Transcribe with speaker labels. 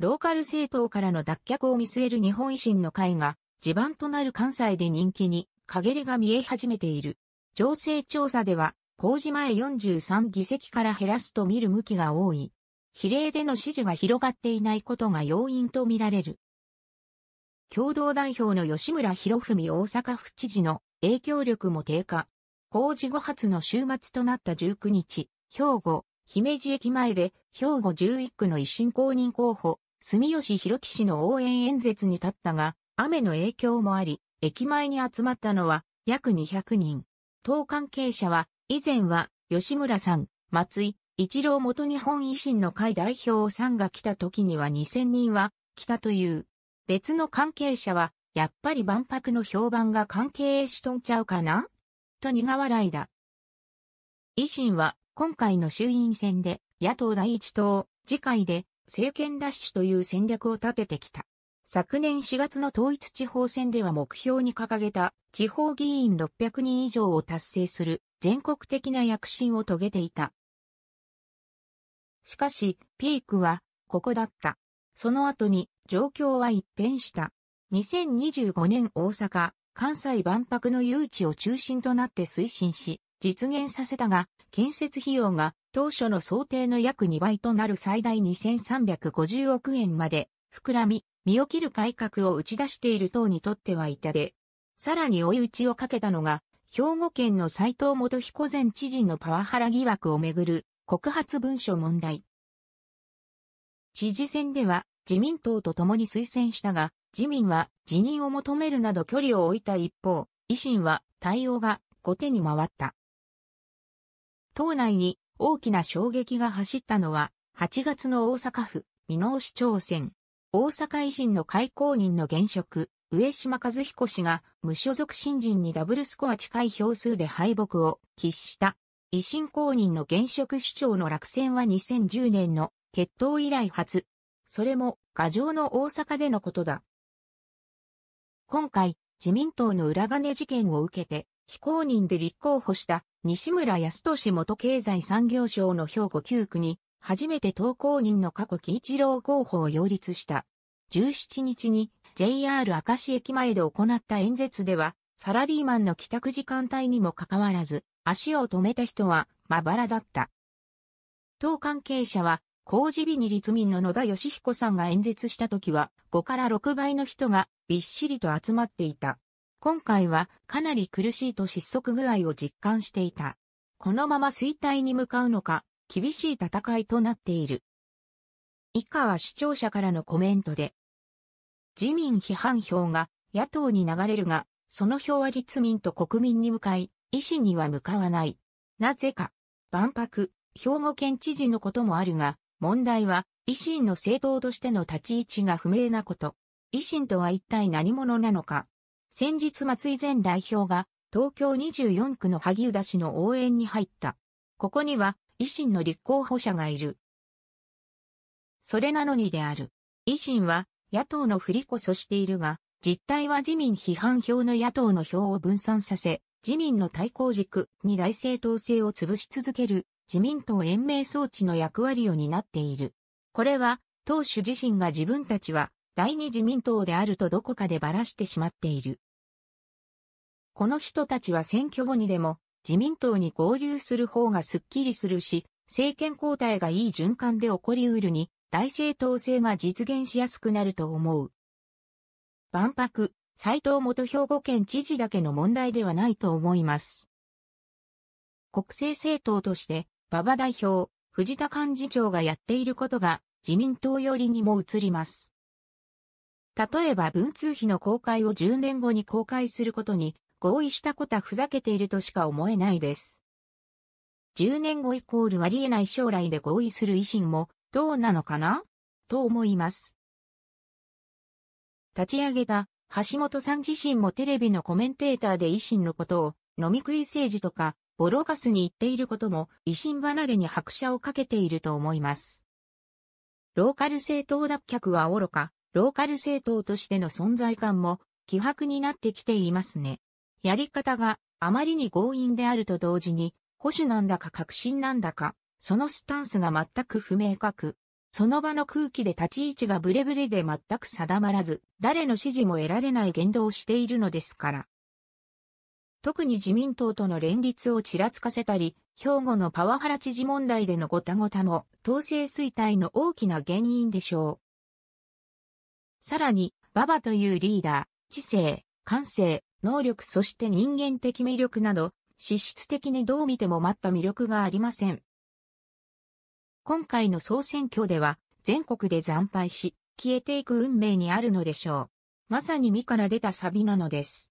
Speaker 1: ローカル政党からの脱却を見据える日本維新の会が、地盤となる関西で人気に、陰りが見え始めている。情勢調査では、公示前43議席から減らすと見る向きが多い。比例での支持が広がっていないことが要因とみられる。共同代表の吉村博文大阪府知事の影響力も低下。公示後発の週末となった19日、兵庫、姫路駅前で、兵庫11区の維新公認候補、住吉弘樹氏の応援演説に立ったが、雨の影響もあり、駅前に集まったのは約200人。党関係者は、以前は吉村さん、松井、一郎元日本維新の会代表さんが来た時には2000人は来たという。別の関係者は、やっぱり万博の評判が関係しとんちゃうかなと苦笑いだ。維新は今回の衆院選で野党第一党、次回で政権奪取という戦略を立ててきた。昨年4月の統一地方選では目標に掲げた地方議員600人以上を達成する全国的な躍進を遂げていた。しかし、ピークはここだった。その後に状況は一変した。2025年大阪、関西万博の誘致を中心となって推進し、実現させたが、建設費用が当初の想定の約2倍となる最大2350億円まで膨らみ、身を切る改革を打ち出している党にとっては痛手。さらに追い打ちをかけたのが、兵庫県の斎藤元彦前知事のパワハラ疑惑をめぐる告発文書問題。知事選では自民党と共に推薦したが、自民は辞任を求めるなど距離を置いた一方、維新は対応が後手に回った。党内に大きな衝撃が走ったのは、8月の大阪府、美濃市長選。大阪維新の開公認の現職、上島和彦氏が無所属新人にダブルスコア近い票数で敗北を喫した。維新公認の現職市長の落選は2010年の決闘以来初。それも、過剰の大阪でのことだ。今回、自民党の裏金事件を受けて、非公認で立候補した西村康俊元経済産業省の兵庫9区に、初めて党公認の過去木一郎候補を擁立した。17日に JR 明石駅前で行った演説では、サラリーマンの帰宅時間帯にもかかわらず、足を止めた人はまばらだった。党関係者は、工事日に立民の野田義彦さんが演説した時は、5から6倍の人がびっしりと集まっていた。今回はかなり苦しいと失速具合を実感していた。このまま衰退に向かうのか、厳しい戦いとなっている。以下は視聴者からのコメントで。自民批判票が野党に流れるが、その票は立民と国民に向かい、維新には向かわない。なぜか、万博、兵庫県知事のこともあるが、問題は、維新の政党としての立ち位置が不明なこと。維新とは一体何者なのか、先日松井前代表が東京24区の萩生田氏の応援に入った。ここには維新の立候補者がいる。それなのにである。維新は野党の振りこそしているが、実態は自民批判票の野党の票を分散させ、自民の対抗軸に大政党制を潰し続ける自民党延命装置の役割を担っている。これは、党首自身が自分たちは第二自民党であるとどこかでばらしてしまっている。この人たちは選挙後にでも自民党に合流する方がすっきりするし、政権交代がいい循環で起こりうるに、大政党制が実現しやすくなると思う。万博、斎藤元兵庫県知事だけの問題ではないと思います。国政政党として、馬場代表、藤田幹事長がやっていることが自民党寄りにも移ります。例えば文通費の公開を10年後に公開することに合意したことはふざけているとしか思えないです。10年後イコールありえない将来で合意する維新もどうなのかなと思います。立ち上げた橋本さん自身もテレビのコメンテーターで維新のことを飲み食い政治とかボロカスに言っていることも維新離れに拍車をかけていると思います。ローカル政党脱却は愚か、ローカル政党としての存在感も希薄になってきていますね。やり方があまりに強引であると同時に、保守なんだか革新なんだか、そのスタンスが全く不明確。その場の空気で立ち位置がブレブレで全く定まらず、誰の指示も得られない言動をしているのですから。特に自民党との連立をちらつかせたり、兵庫のパワハラ知事問題でのごたごたも、統制衰退の大きな原因でしょう。さらに、馬場というリーダー、知性、感性、能力そして人間的魅力など、資質的にどう見ても待った魅力がありません。今回の総選挙では、全国で惨敗し、消えていく運命にあるのでしょう。まさに身から出たサビなのです。